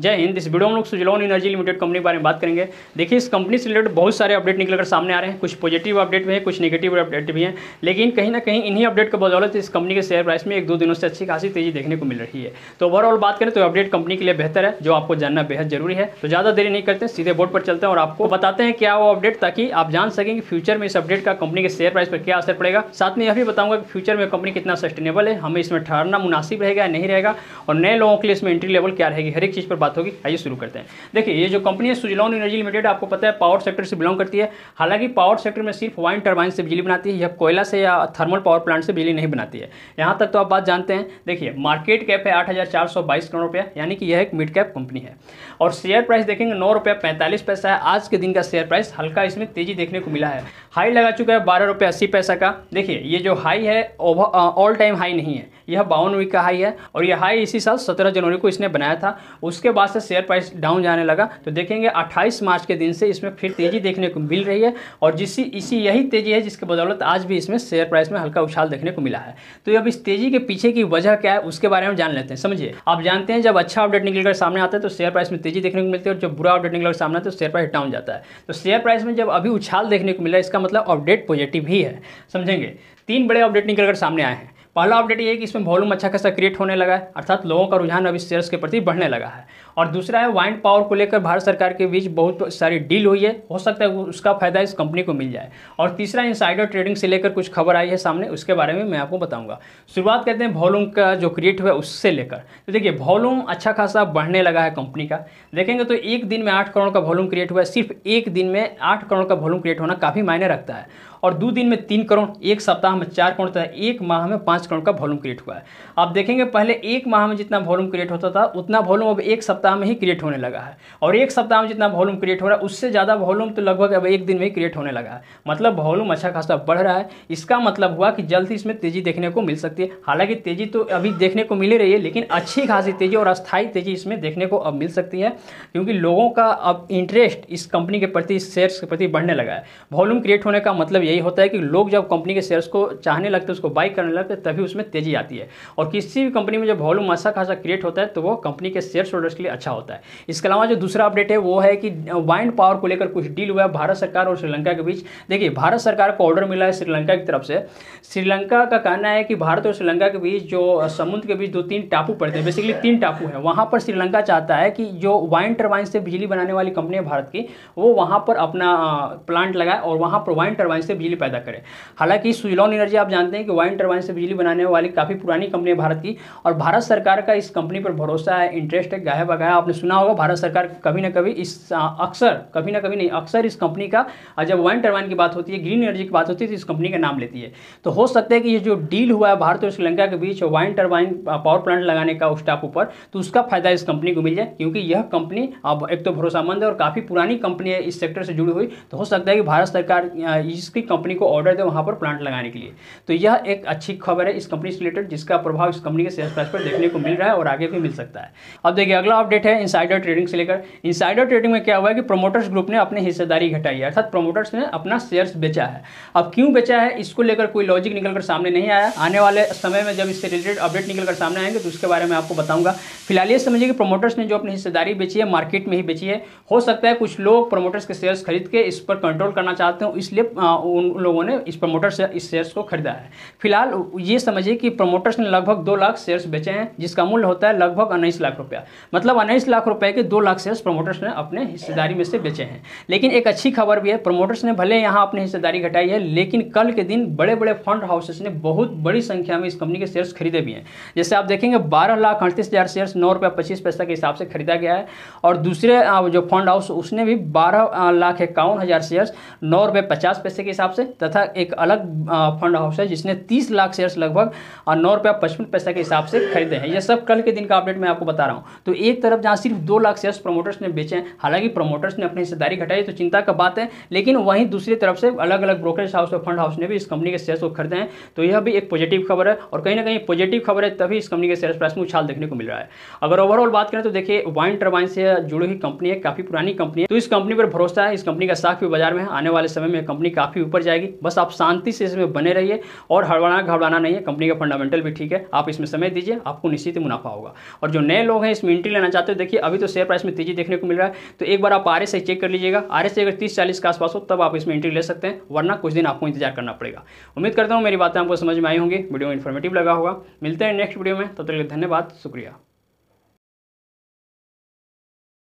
जय हिंद इस वीडियो हम लोग सुजलॉन एनर्जी लिमिटेड कंपनी के बारे में बात करेंगे देखिए इस कंपनी से रिलेटेड बहुत सारे अपडेट निकलकर सामने आ रहे हैं कुछ पॉजिटिव अपडेट भी है कुछ नेगेटिव अपडेट भी हैं लेकिन कहीं ना कहीं इन्हीं अपडेट का बदौलत इस कंपनी के शेयर प्राइस में एक दो दिनों से अच्छी खासी तेजी देखने को मिल रही है तो ओवरऑल बात करें तो अपडेट कंपनी के लिए बेहतर है जो आपको जानना बेहद जरूरी है तो ज़्यादा देरी नहीं करते सीधे बोर्ड पर चलते हैं और आपको बताते हैं क्या वो अपडेट ताकि आप जान सकें कि फ्यूचर में इस अपडेट का कंपनी के शेयर प्राइस पर क्या असर पड़ेगा साथ में यह भी बताऊंगा कि फ्यूचर में कंपनी कितना सस्टेनेबल है हमें इसमें ठहरना मुनासिब रहेगा या नहीं रहेगा और नए लोगों के लिए इसमें एंट्री लेवल क्या रहेगी हर एक चीज़ पर बात होगी आइए शुरू करते हैं देखिए ये जो कंपनी है सुजलॉन एनर्जी लिमिटेड आपको पता है पावर सेक्टर से बिलोंग करती है हालांकि पावर सेक्टर में सिर्फ वाइन टर्बाइन से बिजली बनाती है यह कोयला से या थर्मल पावर प्लांट से बिजली नहीं बनाती है यहाँ तक तो आप बात जानते हैं देखिए मार्केट कैप है आठ करोड़ रुपया यानी कि यह एक मिड कैप कंपनी है और शेयर प्राइस देखेंगे नौ रुपया पैंतालीस पैसा है आज के दिन का शेयर प्राइस हल्का इसमें तेजी देखने को मिला है हाई लगा चुका है बारह रुपये अस्सी पैसा का देखिए ये जो हाई है ऑल टाइम हाई नहीं है यह बावन वीक का हाई है और यह हाई इसी साल सत्रह जनवरी को इसने बनाया था उसके बाद से शेयर प्राइस डाउन जाने लगा तो देखेंगे 28 मार्च के दिन से इसमें फिर तेज़ी देखने को मिल रही है और जिसकी इसी यही तेज़ी है जिसके बदौलत आज भी इसमें शेयर प्राइस में हल्का उछाल देखने को मिला है तो अब इस तेज़ी के पीछे की वजह क्या है उसके बारे में जान लेते हैं समझिए आप जानते हैं जब अच्छा अपडेट निकलकर सामने आता है तो शेयर प्राइस में तेज़ी देखने को मिलती है और जब बुरा अपडेट निकलकर सामने आता है तो शेयर प्राइस डाउन जाता है तो शेयर प्राइस में जब अभी उछाल देखने को मिला इसका मतलब अपडेट पॉजिटिव ही है समझेंगे तीन बड़े अपडेट निकलकर सामने आए हैं पहला अपडेट ये है कि इसमें वॉल्यूम अच्छा खासा क्रिएट होने लगा है अर्थात लोगों का रुझान अभी शेयर्स के प्रति बढ़ने लगा है और दूसरा है वाइंड पावर को लेकर भारत सरकार के बीच बहुत सारी डील हुई है हो सकता है उसका फायदा इस कंपनी को मिल जाए और तीसरा इंसाइडर ट्रेडिंग से लेकर कुछ खबर आई है सामने उसके बारे में मैं आपको बताऊंगा शुरुआत करते हैं वॉल्यूम का जो क्रिएट हुआ उससे लेकर तो देखिए वॉल्यूम अच्छा खासा बढ़ने लगा है कंपनी का देखेंगे तो एक दिन में आठ करोड़ का वॉल्यूम क्रिएट हुआ है सिर्फ एक दिन में आठ करोड़ का वॉल्यूम क्रिएट होना काफ़ी मायने रखता है और दो दिन में तीन करोड़ एक सप्ताह में चार करोड़ तथा एक माह में पाँच करोड़ का वॉल्यूम क्रिएट हुआ है आप देखेंगे पहले एक माह में जितना वॉल्यूम क्रिएट होता था उतना वॉल्यूम अब एक सप्ताह में ही क्रिएट होने लगा है और एक सप्ताह में जितना वॉल्यूम क्रिएट हो रहा है उससे ज़्यादा वॉल्यूम तो लगभग अब एक दिन में ही क्रिएट होने लगा है मतलब वॉल्यूम अच्छा खासा बढ़ रहा है इसका मतलब हुआ कि जल्द ही इसमें तेज़ी देखने को मिल सकती है हालांकि तेज़ी तो अभी देखने को मिल रही है लेकिन अच्छी खासी तेज़ी और अस्थायी तेज़ी इसमें देखने को अब मिल सकती है क्योंकि लोगों का अब इंटरेस्ट इस कंपनी के प्रति शेयर शेयर्स के प्रति बढ़ने लगा है वॉल्यूम क्रिएट होने का मतलब यही होता है कि लोग जब कंपनी के शेयर्स को चाहने लगते हैं उसको बाई करने लगते तभी उसमें तेज़ी आती है और किसी भी कंपनी में जब वॉल्यूम अच्छा खासा क्रिएट होता है तो वो कंपनी के शेयर होल्डर्स के लिए अच्छा होता है इसके अलावा जो दूसरा अपडेट है वो है कि वाइंड पावर को लेकर कुछ डील हुआ है भारत सरकार और श्रीलंका के बीच देखिए भारत सरकार को ऑर्डर मिला है श्रीलंका की तरफ से श्रीलंका का कहना है कि भारत और श्रीलंका के बीच जो समुद्र के बीच दो तीन टापू पड़ते हैं बेसिकली तीन टापू हैं वहाँ पर श्रीलंका चाहता है कि जो वाइन टर्बाइन से बिजली बनाने वाली कंपनी है भारत की वो वहाँ पर अपना प्लांट लगाए और वहाँ पर वाइन टर्बाइन से बिजली पैदा करे हालांकि सुजलॉन एनर्जी आप जानते हैं कि वाइन टर्बाइन से बिजली बनाने वाली काफ़ी पुरानी कंपनी है भारत की और भारत सरकार का इस कंपनी पर भरोसा है इंटरेस्ट है गाय बगाया आपने सुना होगा भारत सरकार कभी ना कभी इस अक्सर कभी ना कभी नहीं अक्सर इस कंपनी का जब वन टर्बाइन की बात होती है ग्रीन एनर्जी की बात होती है तो इस कंपनी का नाम लेती है तो हो सकता है कि ये जो डील हुआ है भारत और श्रीलंका के बीच वाइन टर्बाइन पावर प्लांट लगाने का उस टाप ऊपर तो उसका फायदा इस कंपनी को मिल जाए क्योंकि यह कंपनी अब एक तो भरोसामंद है और काफ़ी पुरानी कंपनी है इस सेक्टर से जुड़ी हुई तो हो सकता है कि भारत सरकार इसकी कंपनी को ऑर्डर दे वहाँ पर प्लांट लगाने के लिए तो यह एक अच्छी खबर है है इस कंपनी से रिलेटेड जिसका प्रभाव इस कंपनी के शेयर प्राइस पर देखने को मिल रहा है और आगे भी मिल सकता है अब देखिए अगला अपडेट है इंसाइडर ट्रेडिंग से लेकर इंसाइडर ट्रेडिंग में क्या हुआ है कि प्रोमोटर्स ग्रुप ने अपनी हिस्सेदारी घटाई है अर्थात प्रोमोटर्स ने अपना शेयर्स बेचा है अब क्यों बेचा है इसको लेकर कोई लॉजिक निकलकर सामने नहीं आया आने वाले समय में जब इससे रिलेटेड अपडेट निकलकर सामने आएंगे तो उसके बारे में आपको बताऊंगा फिलहाल ये समझिए कि प्रोमोटर्स ने जो अपनी हिस्सेदारी बेची है मार्केट में ही बेची है हो सकता है कुछ लोग प्रोमोटर्स के शेयर्स खरीद के इस पर कंट्रोल करना चाहते हो इसलिए उन लोगों ने इस प्रोमोटर से इस शेयर्स को खरीदा है फिलहाल ये ये समझिए कि प्रमोटर्स ने लगभग दो लाख शेयर्स बेचे हैं जिसका मूल्य होता है लगभग उन्नीस लाख रुपया मतलब उन्नीस लाख रुपए के दो लाख शेयर्स प्रमोटर्स ने अपने हिस्सेदारी में से बेचे हैं लेकिन एक अच्छी खबर भी है प्रमोटर्स ने भले यहाँ अपनी हिस्सेदारी घटाई है लेकिन कल के दिन बड़े बड़े फंड हाउसेस ने बहुत बड़ी संख्या में इस कंपनी के शेयर्स खरीदे भी हैं जैसे आप देखेंगे बारह लाख अड़तीस हज़ार शेयर्स नौ रुपये पच्चीस पैसा के हिसाब से खरीदा गया है और दूसरे जो फंड हाउस उसने भी बारह लाख इक्यावन हज़ार शेयर्स नौ रुपये पचास पैसे के हिसाब से तथा एक अलग फंड हाउस है जिसने तीस लाख शेयर्स लग लगभग और नौ रुपया पचपन पैसा के हिसाब से खरीदे हैं ये सब कल के दिन का अपडेट मैं आपको बता रहा हूँ तो एक तरफ जहाँ सिर्फ दो लाख शेयर्स प्रमोटर्स ने बेचे हैं हालांकि प्रमोटर्स ने अपनी हिस्सेदारी घटाई तो चिंता का बात है लेकिन वहीं दूसरी तरफ से अलग अलग ब्रोकरेज हाउस और फंड हाउस ने भी इस कंपनी के शेयर्स को खरीदे हैं तो यह भी एक पॉजिटिव खबर है और कहीं ना कहीं पॉजिटिव खबर है तभी इस कंपनी के शेयर प्राइस में उछाल देखने को मिल रहा है अगर ओवरऑल बात करें तो देखिए वाइन टर्बाइन से जुड़ी हुई कंपनी है काफी पुरानी कंपनी है तो इस कंपनी पर भरोसा है इस कंपनी का साख भी बाजार में आने वाले समय में कंपनी काफी ऊपर जाएगी बस आप शांति से इसमें बने रहिए और हड़बड़ाना घबड़ाना नहीं है है कंपनी का फंडामेंटल भी ठीक है आप इसमें समय दीजिए आपको निश्चित मुनाफा होगा और जो नए लोग हैं इसमें एंट्री लेना चाहते हो देखिए अभी तो शेयर प्राइस में तेजी देखने को मिल रहा है तो एक बार आप आर से चेक कर लीजिएगा आर से अगर तीस चालीस के आसपास हो तब आप इसमें एंट्री ले सकते हैं वरना कुछ दिन आपको इंतजार करना पड़ेगा उम्मीद करता हूँ मेरी बातें आपको समझ में आई होंगी वीडियो इन्फॉर्मेटिव लगा होगा मिलते हैं नेक्स्ट वीडियो में तब तक धन्यवाद शुक्रिया